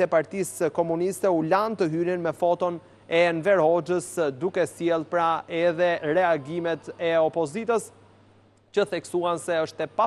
të partisë komuniste u lanë të hyrin me foton e Enver Hoxhës duke siel pra edhe reagimet e opozitës që theksuan se është e pa.